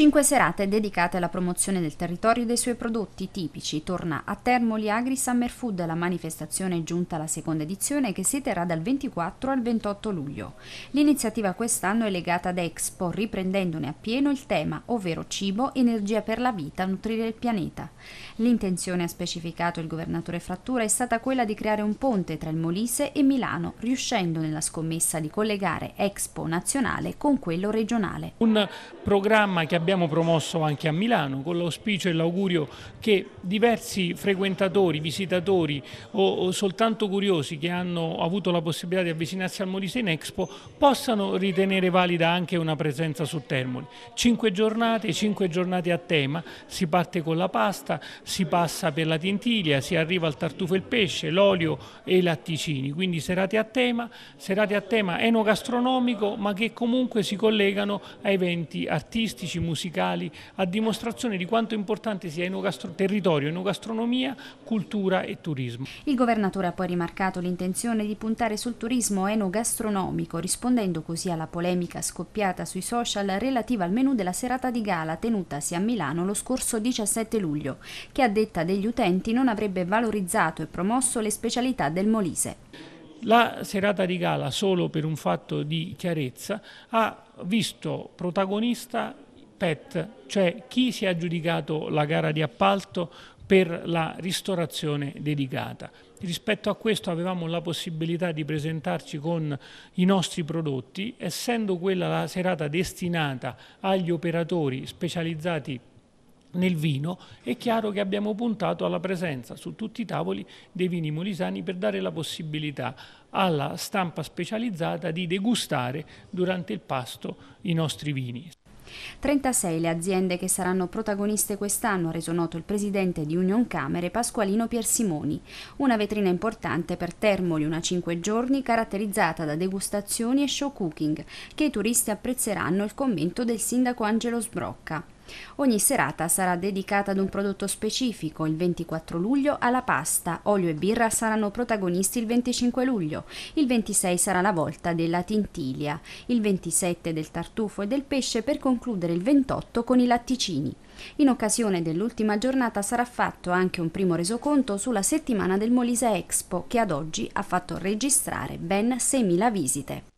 Cinque serate dedicate alla promozione del territorio e dei suoi prodotti tipici. Torna a Termoli Agri Summer Food, la manifestazione giunta alla seconda edizione che si terrà dal 24 al 28 luglio. L'iniziativa quest'anno è legata ad Expo, riprendendone appieno il tema, ovvero cibo, energia per la vita, nutrire il pianeta. L'intenzione, ha specificato il governatore Frattura, è stata quella di creare un ponte tra il Molise e Milano, riuscendo nella scommessa di collegare Expo nazionale con quello regionale. Un programma che abbiamo l'abbiamo promosso anche a Milano con l'auspicio e l'augurio che diversi frequentatori, visitatori o, o, soltanto curiosi che hanno avuto la possibilità di avvicinarsi al Molise in Expo possano ritenere valida anche una presenza su Termoli. Cinque giornate, cinque giornate a tema, si parte con la pasta, si passa per la tintiglia, si arriva al tartufo e il pesce, l'olio e i latticini, quindi serate a tema, serate a tema enogastronomico ma che comunque si collegano a eventi artistici, musicali musicali, a dimostrazione di quanto importante sia il territorio, enogastronomia, cultura e turismo. Il governatore ha poi rimarcato l'intenzione di puntare sul turismo enogastronomico, rispondendo così alla polemica scoppiata sui social relativa al menù della serata di gala tenutasi a Milano lo scorso 17 luglio, che a detta degli utenti non avrebbe valorizzato e promosso le specialità del Molise. La serata di gala, solo per un fatto di chiarezza, ha visto protagonista PET, cioè chi si è aggiudicato la gara di appalto per la ristorazione dedicata. Rispetto a questo avevamo la possibilità di presentarci con i nostri prodotti, essendo quella la serata destinata agli operatori specializzati nel vino, è chiaro che abbiamo puntato alla presenza su tutti i tavoli dei vini molisani per dare la possibilità alla stampa specializzata di degustare durante il pasto i nostri vini. 36 le aziende che saranno protagoniste quest'anno, ha reso noto il presidente di Union Camere Pasqualino Piersimoni. Una vetrina importante per Termoli, una 5 giorni caratterizzata da degustazioni e show cooking, che i turisti apprezzeranno il commento del sindaco Angelo Sbrocca. Ogni serata sarà dedicata ad un prodotto specifico. Il 24 luglio alla pasta, olio e birra saranno protagonisti il 25 luglio. Il 26 sarà la volta della tintilia, il 27 del tartufo e del pesce per concludere il 28 con i latticini. In occasione dell'ultima giornata sarà fatto anche un primo resoconto sulla settimana del Molise Expo che ad oggi ha fatto registrare ben 6.000 visite.